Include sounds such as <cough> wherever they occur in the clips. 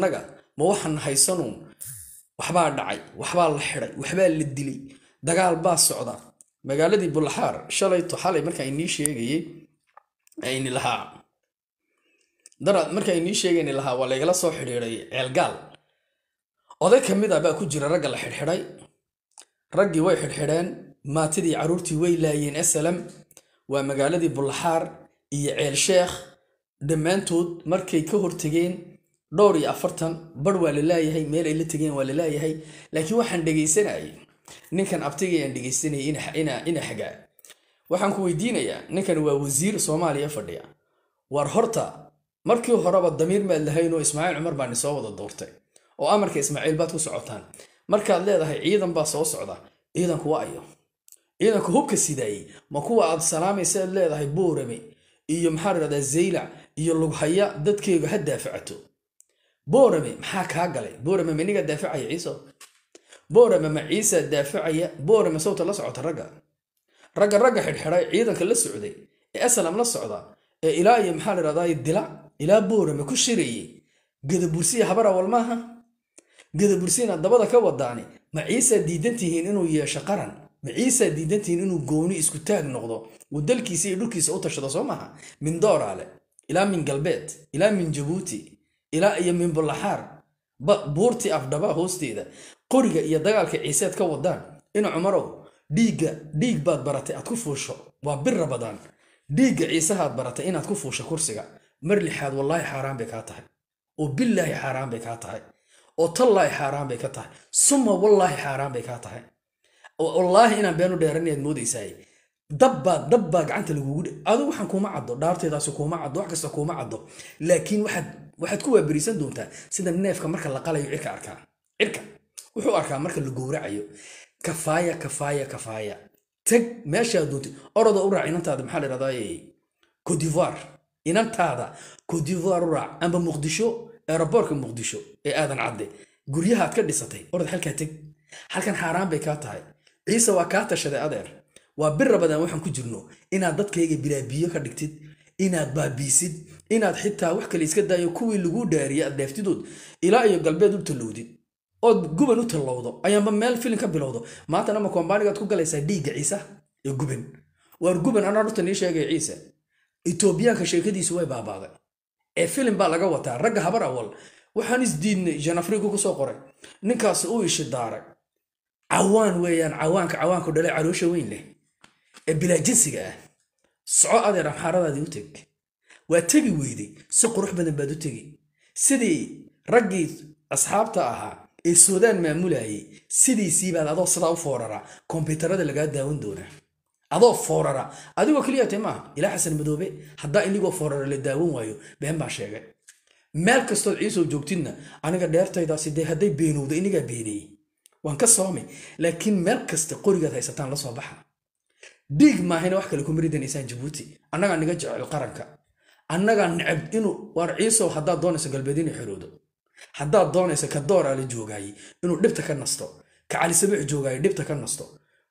annaga ma waxaan haysanuun waxbaa dhacay waxbaa la xiday waxbaa la dilay dagaal baa socda magaaladii bulaxaar shalayto xalay markaa inii sheegayey ini lahaa daraad markaa inii sheegayni lahaa waa laygala soo xidhiiday ceelgaal oday ka mid ah baa ku jira ragga la xidhxidhay raggii way xidhxidheen maatidii caruurtii way laayeen asalam waa magaaladii bulaxaar iyo ceel sheekh dhammaantood markay ka hortegeen dhowr iyo afartan bar waa la laayahay meel ay la tegeen waa la laayahay laakiin waxaan dhegaysanayay ninkan abtayga dhegaysanayay ina xagaa waxaan ku weydiinayaa ninkan waa wasiir soomaaliya fadhiya war horta markii horeba damiir maad lahaynoo ismaaciil cumar baani soo wada doortay oo amarka ismaaciil baad ku socotaan markaad leedahay ciidan baa soo socda ciidanku waa ciidanku hubka sidaayey ma kuwa aad salaamaysa leedahay boorame iyo maxaa ladhahdaa zaylac iyo lughaya dadkeega ha daafacato boorame maxaa kaa galay boorame maniga daafacaya ciiso boorame ma ciisa daafacaya boorame sawta la socota ragga ragga ragga xidhxidhay ciidanka la socday ee aslam la socda ee ilaa iyo maxaa la ihahdaa dila ilaa boorame ku shirayey gadabursiya habara wal maaha gadabursiyana dabada ka wadaani ma ciisaa diidantihiin inuu yeesho qaran ma ciisaa diidantihiin inuu gooni isku taag noqdo uu dalkiisa iyo dhulkiisa u tashado soo maaha min ilaa min galbeed ilaa min jabuuti ilaa iyo minbulaxaar buurtii afdhabaa hoosteeda qoriga iyo dagaalka ciiseed ka wadaan in cumarow dhiigga dhiig baad baratay aad ku fuusho waa bir rabadaan dhiigga ciisehaad baratay inaad ku fuusho kursiga mar lixaad wallaahi xaaraan bay kaa tahay oo billaahi xaaraan bay kaa tahay oo tallaahi xaaraan bay ka tahay suma wallaahi xaaraan bay kaa tahay wallaahi inaan beenu dheeranayaad moodaysaay dabbaa dabbaa gacanta lagugu adu waxaan kuma caddo dhaarteedaasi kuma caddo wax kasta kuma caddo laakiin waxaad ku waaberisan doontaa sida neefka marka la qalayo cirka arkaa cirka wuxuu arkaa marka la gowracayo kafaaya kafaaya kafaaya tag meeshaad doontay oroda u raac inantaada maxaa la dhahdaa codivoire inantaada codivoire u raac amba muqdisho eeraboorka muqdisho ee aadan cadde guryahaad ka dhisatay orod halkaa teg halkan xaaraan bay kaa tahay ciise waa kaa tashaday adeer waa bir rabadaan waxaan ku jirno inaad dadkayga bilaabiyo ka dhigtid inaad baabiisid inaad xitaa wax kale iska daayo kuwii laguu dhaariyay aad dheeftidood ilaa iyo galbeed u tallowdid ood guban u tallowdo ayaanba meel filin ka bilowdo maantana ma kombaanigaad ku galaysaa dhiigga ciisa ee guban waar guban anaa horta nii sheegaya ciise itoobiyaanka sheekadiisu way baabaaday ee filim baa laga wataa ragga habar awal waxaan isdiidnay janafrigu ku qoray ninkaas uu ishidaaray cawaan weeyaan cawaanka cawaanku dhalay caloosha weyn leh ee bilaajinsiga ah soco adeer xaaradaadii u teg waa tegi weyday si qurux badan baad u tegi sidii raggii asxaabta ahaa ee suudaan maamulayay sidiisiibaad adoo sidaa u foorara kombyuutarada lagaa daawan doonaa adoo foorara adigoo keliya maaha ilaa xasan madoobe haddaa inigoo foorara la daawan waayo been baa sheegay meel kastood ciisoo joogtidna aniga dheertaydaasi dee hadday beenowda inigaa beeneeyey waan ka soomay laakiin meel kasta qorigaad haysataan la soo baxa dhiig maahayna wax kale kuma ridanaysaan jabuuti annagaa niga jecel qaranka annagaa necab inuu waar ciisow haddaad doonayso galbeed inay xoroodo haddaad doonayso ka dooraa la joogaaye inuu dhibta ka nasto ka calisabeec joogaaye dhibta ka nasto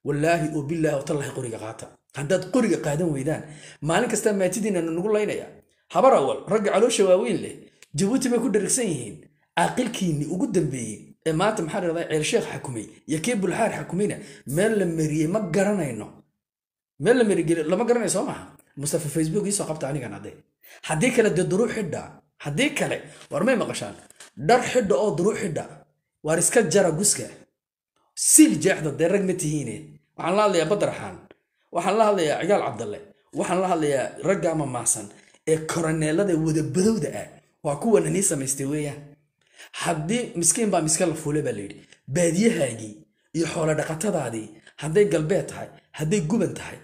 wallaahi oo bilaahi oo qoriga qaata haddaad qoriga qaadan weydaan maalin kastaa maatidiinana nagu laynaya habar awal ragga caloosha waaweyn leh jabuuti bay ku dharigsan yihiin caaqilkiinni ugu dambeeyey ee maanta maxaa ladhahdaa ceelsheekh xakumay iyo kii xakumayna meel la mariyey ma garanayno meel la merigeliy lama garanay soo maha mustafa facebook iisoo qabta anigan hadde haddii kale dee duruux xidha haddii kale war may maqashaan dhar xidha oo duruux xidha waar iska jara guska sil jeexda dee rag ma tihiine waxaan la hadlayaa badarxaan waxaan la hadlayaa cigaal cabdalle waxaan la hadlayaa ragga ama maacsan ee koroneelada wadabadowda badowda ah waa kuwan inii samaystay weeyaan haddii miskiin baa miska la fuulay baa layidhi baadiyahaagii iyo xoolo dhaqatadaadii hadday galbeed tahay hadday guban tahay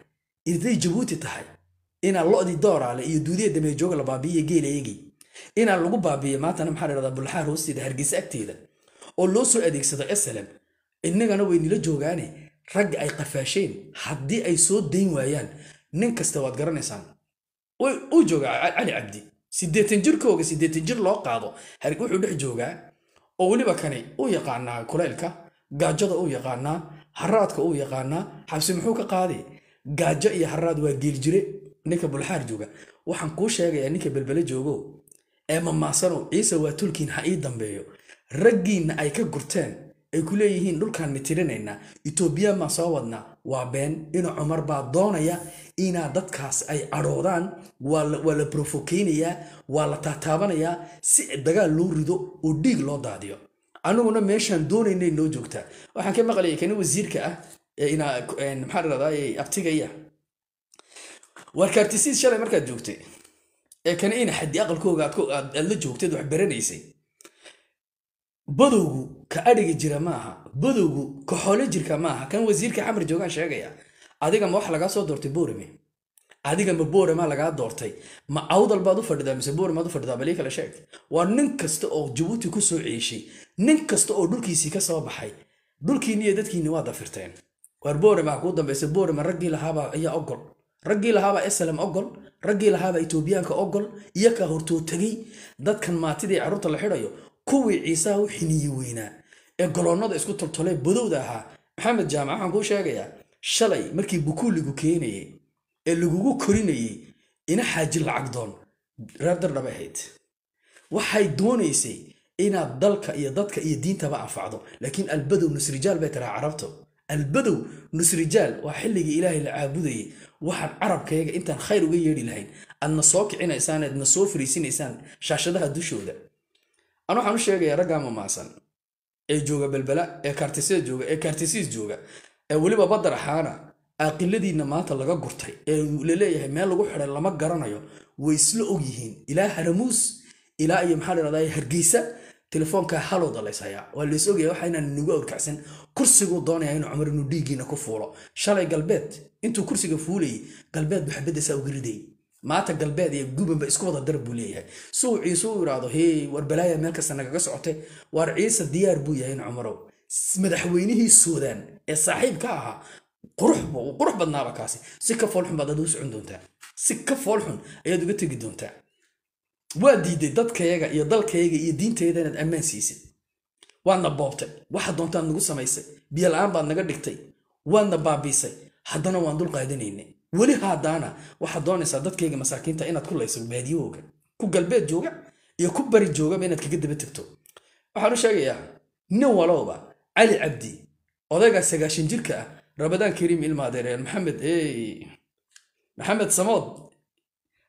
irday jabuuti tahay inaa lodii dooraale iyo duudiya dameejooga la baabiiya geelaeegi inaa lagu baabiiya maantana maxaa ladhahdaa bulxaar hoosteeda hargeysa agteeda oo loo soo adeegsado slm innagana waynila joogaane ragga ay qafaasheen haddii ay soo dayn waayaan nin kasta waad garanaysaan uu joogaa cali cabdi siddeetan jirkooga siddeetan jir loo qaado wuxuu dhex joogaa oo weliba kani uu yaqaanaa kuleylka gaajada uu yaqaanaa haraadka uu yaqaanaa xabsi muxuu ka qaadee gaajo iyo haraad waa geeljire ninka bulxaar jooga waxaan kuu sheegayaa ninka belbele joogow ee mamaasano ciise waa tulkiin ha ii dambeeyo raggiina ay ka gurteen ay ku leeyihiin dhulkaan mitirinaynaa etoobiya maa soo wadnaa waa been ina cumar baa doonaya inaa dadkaas ay cadhoodaan waa la brofokeynayaa waa la taataabanayaa si dagaal loo rido oo dhiig loo daadiyo annaguna meeshaan doonaynay noo joogtaa waxaan ka maqlayay kani wasiirka ah maxaa irahdaa abtigaya warkaartisiid shalay markaad joogtay ee kana ina xaddi aqalkooga la joogteed wax baranaysay badowgu ka adhiga jira maaha badowgu ka xoolo jirka maaha kan wasiirka xamar joogaan sheegaya adigama wax lagaa soo doortay boorame adigama ma boorama lagaa doortay ma awdal baad u fadhidaa mise booramaad u fadhidaa balii kale sheeg waa nin kasta oo jabuuti ku soo ceeshay nin kasta oo dhulkiisii ka soo baxay dhulkiinni iyo dadkiinni waa dafirteen waar borem kuu dambaysa borema raggii lahaabaa ayaa ogol raggii lahaabaa slm ogol raggii lahaabaa etoobiyaanka ogol iyo hortoo tegey dadkan maatidii caruurta la xidayo kuwii ciisaha u xiniyi weynaa ee goloonnada isku toltolee badowda ahaa maxamed jaamac waxaan kuu sheegayaa shalay markii bukuuligu keenayey ee lagugu korinayey ina xaaji lacagdoon reerdardhaba ahayd waxay doonaysay inaad dalka iyo dadka iyo diintaba anfacdo laakiin albadow nusrijaal bay tiraa carabto albadow nusrijaal waa xilligii ilaahay la caabudayay waxaan carabkayaga intaan khayr uga yeedhi lahayn aadna soo kicinaysaan aadna soo fariisinaysaan shaashadaha dushooda an waxaan u sheegayaa raggaa mamaasan ee jooga belbela ee kaartisada jooga ee kaartisiis jooga ee weliba badar axaana aaqiladiinna maanta laga gurtay ee la leeyahay meel lagu xidhay lama garanayo way isla og yihiin ilaa haramuus ilaa iyo maxaa la dhahdaa hargeysa telefoonka halowda layshayaa waa lays ogaya waxa inaan nugu awrkacsan kursiguu doonaya inuu cumar inuu dhiiggiina ku fuulo shalay galbeed intuu kursiga fuulayay galbeed buxabaddasaa uga riday maanta galbeed iyo gubanba isku wada darab buu leeyahay suu ciise u idhaahdo hey war balaaya meel kasta nagaga socota waar ciise diyaar buu yahay in cumarow madaxweynihii suudaan ee saaxiib ka ahaa quruxba qurux badnaaba kaasi si ka foolxun baad ad u socon doontaa si ka foolxun ayaad uga tegi doontaa waa diiday dadkayaga iyo dalkayaga iyo diintayada inaad ammaan siisid waadna boobtay waxa doontaad nagu samaysay biyola-aan baad naga dhigtay waadna baabiisay haddana waan dul qaadanaynay weli haadaana waxaad doonaysaa dadkayga masaakiinta inaad ku layso baadiyahooga ku galbeed jooga iyo ku bari joogaba inaad kaga daba tegto waxaan u sheegayaa nin walowba cali cabdi odaygaa sagaashan jirka ah rabadaan kariim ilmaadeereel maxamed maxamed samood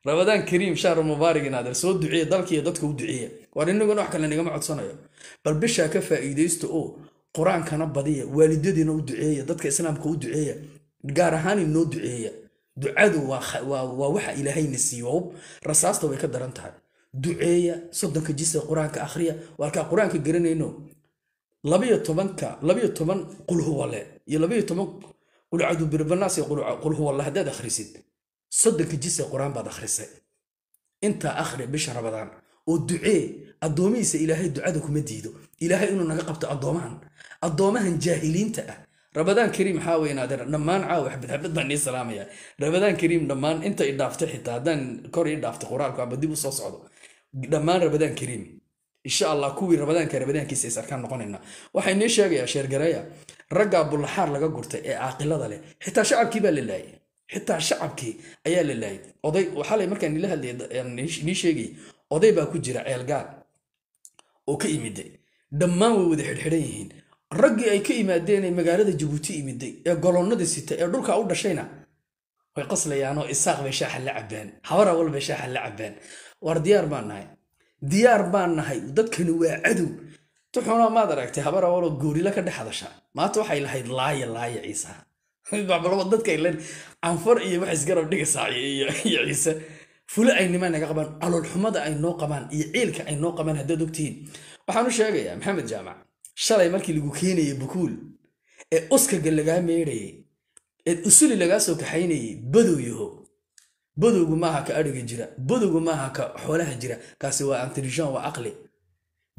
rabadaan kariim shahru mubaarag inaader soo duceeye dalka iyo dadka u duceeya waar inaguna wax kale nigama codsanayo bal bishaa ka faa'iidaysta oo qur-aankana badiya waalidadiina u duceeya dadka islaamka u duceeya gaar ahaan inoo duceeya ducadu waa waxa ilaahayna siiy rasaasta way ka daran tahay duceeya soddonka jisa qur-aanka akhriya waarkaa qur-aanka garanayno labayo tobanka labayo toban qulhuwale iyo labayo toban qulcadu birbanaas iyo qulhuwale haddaad akhrisid soddonka jis ee qur-aan baad akhrisay intaa akhri bisha rabadaan oo ducee addoomihiisa ilaahay ducada kuma diido ilaahay inuu naga qabto addoomahan addoomahan jaahiliinta ah ramadaan kariim maxaa weynaadeen dhammaan caawa xabad xabad baan salaamaya ramadaan kariim dhammaan inta i dhaaftay xitaa haddaan kor ii dhaaftay quraalku ama dib u soo socdo dhammaan ramadaan kariim insha allah kuwii ramadaanka ramadaankiisa isarkaan noqonayna waxaa inii sheegayaa sheergareeya raggaa bullaxaar laga gurtay ee caaqilada leh xitaa shacabkii baa la laayay xitaa shacabkii ayaa la laayay oday xalay markaan nila hadlay nii sheegay oday baa ku jira ceelgaal oo ka imiday dhammaan way wada xidhxidhan yihiin raggii ay ka imaadeen ee magaalada jabuuti imiday ee golonnadii sita ee dhulka u dhashayna way qaslayaanoo isaaq bay shaaxa la cabbaan habara walbay shaaxa la cabbaan waar diyaar baan nahay diyaar baan nahay dadkani waa cadow tuxuna maad aragtay habarawaloo goorila ka dhex hadasha maanta waxay lahayd laaya laaya ciisaa <laughs> baa dadka ilen anfar iyo waxays garab dhigaysaa iyo ciise fule ay naga qabaan caloolxumada ay noo qabaan iyo ciilka ay noo qabaan haddaad ogtihiin waxaan u sheegayaa maxamed jaamac shalay markii lagu keenayay bukuul ee uskaga lagaa meedhayay ee usuli lagaa soo kaxaynayay badow yaho badowgu maaha ka adhiga jira badowgu maaha ka xoolaha jira kaasi waa antilijan waa caqli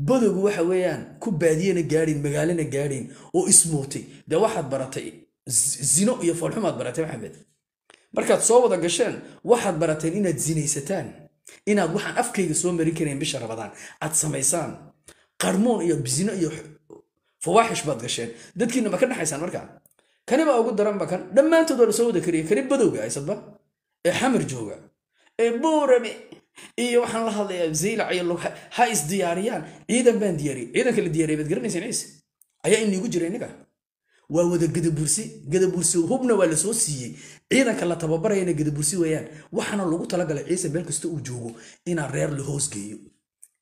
badowgu waxa weeyaan ku baadiyana gaadhin magaalana gaadhin oo ismuutay dee waxaad baratay zino iyo foolxumaad barateen maxamed markaad soo wada gasheen waxaad barateen inaad zinaysataan inaad waxaan afkayga soo marin karayn bisha rabadaan aad samaysaan qarmoon iyo zino iyo fawaaxish baad gasheen dadkiina ma ka dhexaysaan markaa kani baa ugu daranba kan dhammaantood waa la wada kariye kani badowga aysadba ee xamar jooga ee buurame iyo waxaan la hadlayaa zaylac iyo ha isdiyaariyaan ciidan baan diyaariyey ciidanka la diyaariyay baad garanayseen ciise ayaa iniigu jira innaga waa wada gadabursi gadabursi hubna waa lasoo siiyey ciidanka la tababarayana gadabursi weyaan waxaana lagu talagalay ciise meel kasta uu joogo inaa reer la hoosgeeyo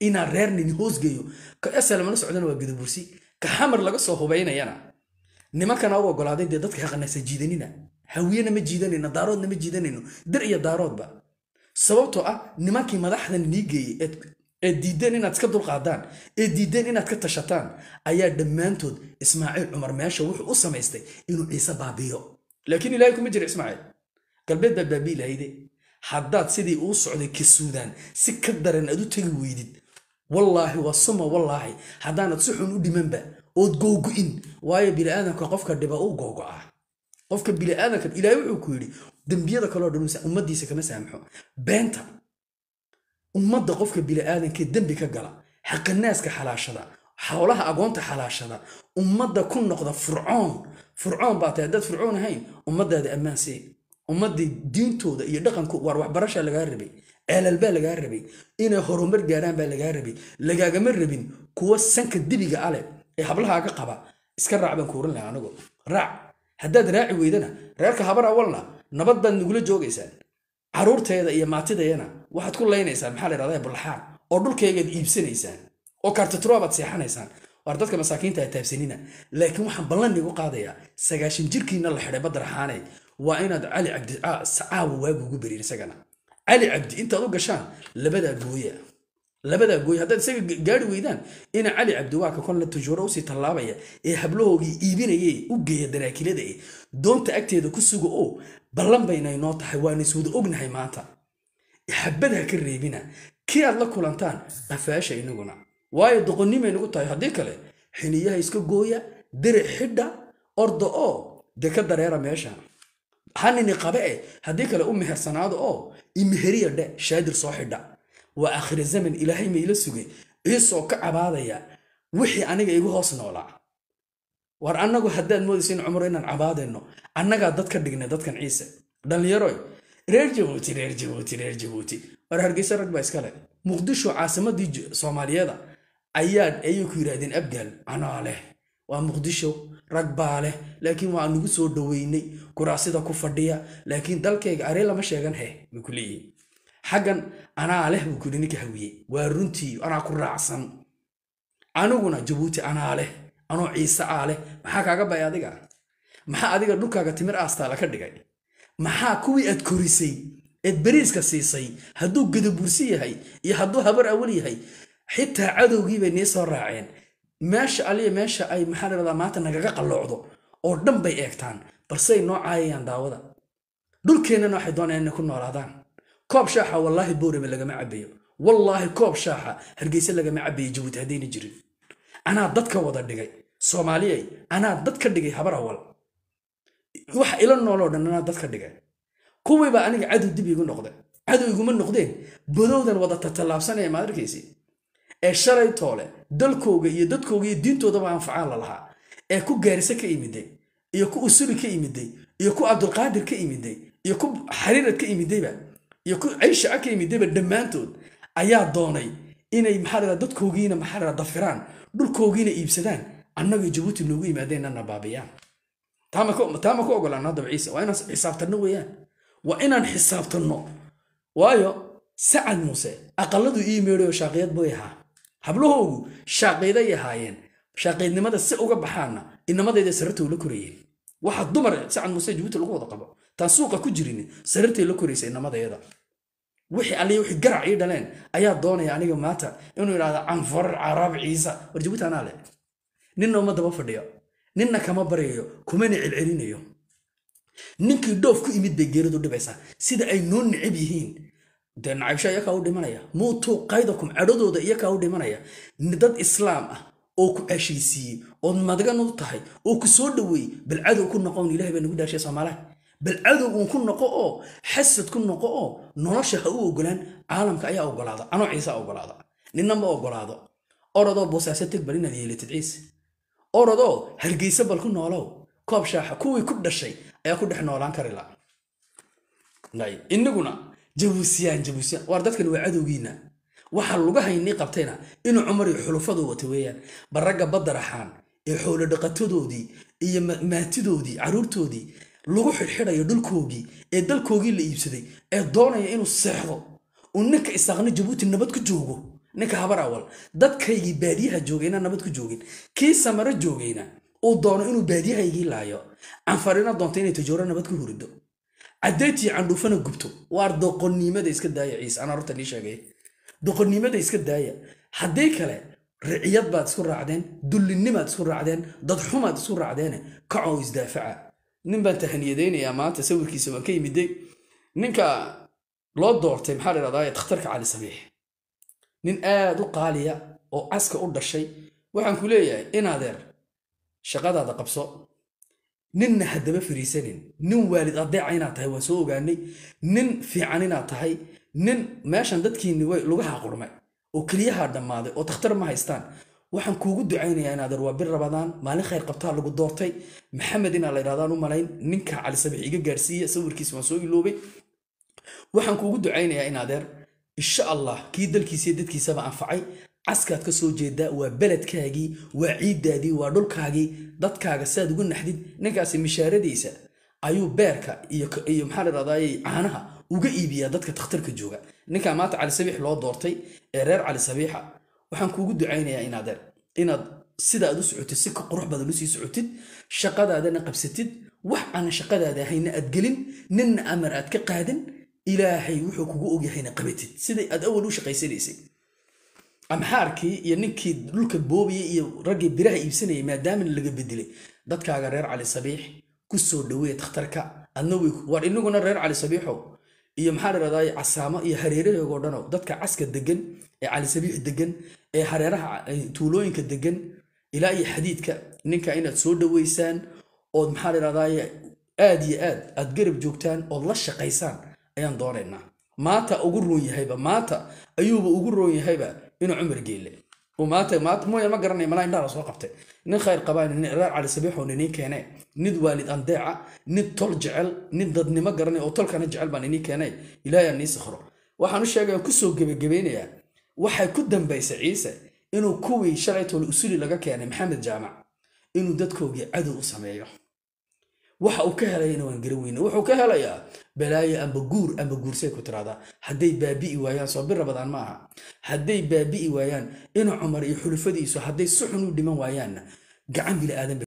inaa reer nin hoosgeeyo ka esalmala socdana waa gadabursi ka xamar laga soo hubaynayana nimankana u ogolaaday dee dadka yaqanaysa jiidanina hawiyena ma jiidanayno daaroodna ma jiidanayno dir iyo daaroodba sababtoo ah nimankii madaxda nii geeyey ee diideen inaad iska dulqaadaan ee diideen inaad ka tashataan ayaa dhammaantood ismaaciil cumar meesha wuxuu u samaystay inuu ciise baabiyo laakiin ilaahay kuma jira ismaaciil galbeed baad baabii lahayde haddaad sidii uu socday ka suudaan si ka daran aad u tegi weydid wallaahi waa suma wallaahi haddaanad si xun u dhimanba ood googo'in waayo biliaadanka qofka dhiba uu googo'a qofka biliaadanka ilaahay wuxuu ku yidhi dembiyada kaloo dhan ummaddiisa kama saamaxo beenta ummadda qofka bini'aadanka dembi ka gala xaqinaaska xalaashada xowlaha agoonta xalaashada ummadda ku noqda furcoon furcoon baa tahay haddaad furcoon ahayn ummaddaada ammaansii ummaddii diintooda iyo dhaqanko waar waxbarasha lagaa rabay ceelal baa lagaa rabay inay horumar gaaraan baa lagaa rabay lagaagama rabin kuwa sanka dibiga ale ah ee hablahaaga qaba iska raac baan kuurin lahaa anigu raac haddaad raaci weydana reerka habar awalna nabad baad nagula joogaysaan caruurteeda iyo maatideena waxaad ku laynaysaan maxaa la ydhahda bulxaan oo dhulkaygaad iibsanaysaan oo kaartaturoobaad seexanaysaan waar dadka masaakiinta ha taabsanina laakiin waxaan ballan igu qaadayaa sagaashan jirkiina la xidhay badaraxaane waa inaad cali cabdi ah, caawa waagu ugu beriin isagana cali cabdi intaad u gashaan labadaa gooya labadaa gooy haddaad isaga gaari weydaan ina cali cabdiwaaka konle tujuuro usii tallaabaya ee hablahoogii iibinaye u geeya daraakilada e doonta agteeda ku suga oo ballan baynay noo tahay waana iswada ognahay maanta xabad ka reebina kii aad la kulantaan qafaasha inaguna waayo doqonnimay nagu tahay haddii kale xiniyaha iska gooya diric xidha orda oo dee ka dareera meesha hanini qabe eh haddii kale u mehersanaado oo imeheriya dhe shaadir soo xidha waa akhir zaman ilaahay ma ila sugay iisoo ka cabaadaya wixii aniga igu hoos noolaa war annagu haddaad moodaysiin cumar inaan cabaadayno annagaa dad ka dhignay dadkan ciise dhallinyaroy reer jabuuti reer jabuuti reer jabuuti war hargeyso rag baa iskale muqdisho caasimadii soomaaliyeeda ayaa ayay ku yidhahdeen abgaal anaa leh waa muqdisho rag baa leh laakiin waa nugu soo dhoweynay kuraasida ku fadhiya laakiin dalkayga aree lama sheegan he bay ku leeyihin xaggan anaa leh buu kuri ninka hawiye waa runtii anaa ku raacsan aniguna jabuuti anaa leh anoo ciise aa leh maxaa kaaga bay adiga maxaa adiga dhulkaaga timir aastaala ka dhigay maxaa kuwii aad korisay eed beriiska siisay hadduu gadabursi yahay iyo hadduu habar awal yahay xitaa cadowgii bay nii soo raaceen meesha aliya meesha ay maxaa la dhahdaa maanta nagaga qalloocdo oo dhan bay eegtaan balsey noo caayayaan daawada dhulkeennana waxay doonayaan inay ku noolaadaan koob shaaxa wallaahi boorame lagama cabayo wallaahi koob shaaxa hargeyse lagama cabayo jabuuti haddayna jirin anaa dadka wada dhigay soomaaliyay anaa dadka dhigay habarawal wax ila nooloo dhan anaa dadka dhigay kuwiiba aniga cadow dib igu noqda cadow iguma noqdeen badowdan wada tatallaabsanaya maad arkaysi ee shalay toole dalkooga iyo dadkooga iyo diintoodaba anfacaan la lahaa ee ku gaarise ka imiday iyo ku usuli ka imiday iyo ku cabdulqaadir ka imiday iyo ku xariirad ka imidayba iyo ciisha akaymiddeba dhammaantood ayaa doonay inay maxaa dadkoogiina maxaa dafiraan dhulkoogiina iibsadaan annaga jabuuti noogu yimaadeenana baabiyaan taama ku ogolaano haddaba ciise waa inaan xisaabtanno weyaan waa inaan xisaabtanno waayo sacad muuse aqalladuu ii meedhayo shaaqiyad buy ahaa hablahoogu shaaqiyday ahaayeen shaaqeydnimada si uga baxaana inamadayda sarartoo la korayeen waxa dumar sacad muuse jabuuti lagu wada qabo taan suuqa ku jirin sariirtay la koraysay namadayada wixii alle wixii garac ii dhaleen ayaa doonaya aniga maanta inuu idhahda canfarar caraab ciisa war jabuutanaa leh ninna uma fadhiyo ninna kama baryayo kumana celcelinayo ninkii dhoof ku imid bay geeridu dhibaysaa sida ay noo nicab yihiin dee nacaybsha iyakaa u dhimanaya muutuu qaydakum cadhadooda iyakaa u dhimanaya dad islaam ah oo ku caashaysiiyey ood madgan u tahay oo ku dhoweeyey bal ku noqon ilahay baa nagu dhaashay soomaalaha bal cadowgan ku noqo oo xasad ku noqo oo nolosha ha u ogolaan caalamka ayaa ogolaada anoo ciisa ogolaada ninama ogolaado orodoo boosaaso teg bal inaad yeelatid ciise orodoo hargeysa bal ku noolow koob shaaxa kuwii ku dhashay ayaa ku dhex noolaan kari la inaguna jabuusiyaan jabuusiyaan waar dadkan waa cadowgiina waxaa lagu haynii qabtayna inuu cumar iyo xulufadu wata weeyaan baragga badaraxaan ee xoolo dhaqatadoodii iyo maatidoodii caruurtoodii lagu xidxidhayo dhulkoogii ee dalkoogii la iibsaday ee doonaya inuu seexdo uu ninka isaaqna jabuuti nabad ku joogo ninka habar dadkaygii baadiyaha joogayna nabad ku joogin kii samaro joogayna uu doono inuu baadiyahaygii laayo canfarina doonta inay tajooro nabad ku hurido caddeetii candhuufana gubto waar doqonnimada iska daaya ciise anaa horta nii sheegay doqonnimada iska daaya haddii kale riciyad baad isku raacdeen dullinnimaad isku raacdeen dad xumaad isku raacdeene kacow isdaafaca nin baan tahaniyadaynayaa maanta sawirkiisa waan ka yimiday ninka loo doortay maxaa la dhahdaye dhakhtarka cali sabiix nin aada u qaaliya oo caska u dhashay waxaan ku leeyahay in adeer shaqadaada qabso ninna hadaba fariisanin nin waalid adeeca inaad tahay waan soo ogaanay nin fiican inaad tahay nin meeshan dadkiinni lugaha qurmay oo keliyaha dhammaaday oo dakhtar ma haystaan waxaan kuugu ducaynayaa inaader waa bir rabadaan maalin khayr qabtaa lagu doortay maxamed inaa la yidhahdaan u malayn ninka cali sabix iga gaarsiiya sawirkiis waan soo iloobay waxaan kuugu ducaynayaa inaadeer insha allah kii dalkiisiyo dadkiisaba anfacay caskaad ka soo jeedaa waa beledkaagii waa ciiddaadii waa dhulkaagii dadkaaga saad uga naxdid ninkaasi mishaaradiisa ayuu beerka iyo maxaa la yidhahdaa caanaha uga iibiyaa dadka takhtarka jooga ninkaa maanta cali sabiix loo doortay ee reer cali sabiixa waxaan kuugu ducaynayaa inaad er, inaad sida aad u socotid si qurux badan usii socotid shaqadaadana qabsatid wax aan shaqadaada ahayna aad gelin ninna amar aad ka qaadin ilaahay wuxuu kugu ogyahayna qabatid siday aad awal u shaqaysanaysay amxaarkii iyo ninkii dhulka boobaya iyo raggii biraha iibsanaya maadaamana laga bedelay dadkaaga reer cali sabiix ku soo dhoweeya takhtarka adna war inaguna reer cali sabiixow iyo maxaa ladhahdaa casaamo iyo hareerahooga o dadka caska degan ee calisabiix degan ee hareeraha tuulooyinka degan ilaa iyo xadiidka ninka inaad soo dhoweysaan ood maxaa ladhahdaay aad iyo aad aad garab joogtaan ood la shaqaysaan ayaan doonaynaa maanta ugu roon yahayba maanta ayuuba ugu roon yahayba inuu cumar geele maanta ma garanay malaa indhaha la soo qabtay nin khayr qabaa nin cali sabiix oo niniin keenee nid waalid andeeca nid tol jecel nid dadnimo garanay oo tolkana jecel baan iniin keenay ilaahay aan nii sikhro waxaan u sheegay kusoo gebagabaynayaa waxay ku dambaysay ciise inuu kuwii shalaytol usuli laga keenay maxamed jaamac inuu dadkoogii cadow u sameeyo waxa uu ka helayana waan garan weyne wuxuu ka helayaa balaayo amba guur amba guursay ku tiraahdaa hadday baabi'i waayaan soo bir rabadaan ma aha hadday baabi'i waayaan ina cumar iyo xulufadiisu hadday si xun u dhiman waayaanna gacan bili aadan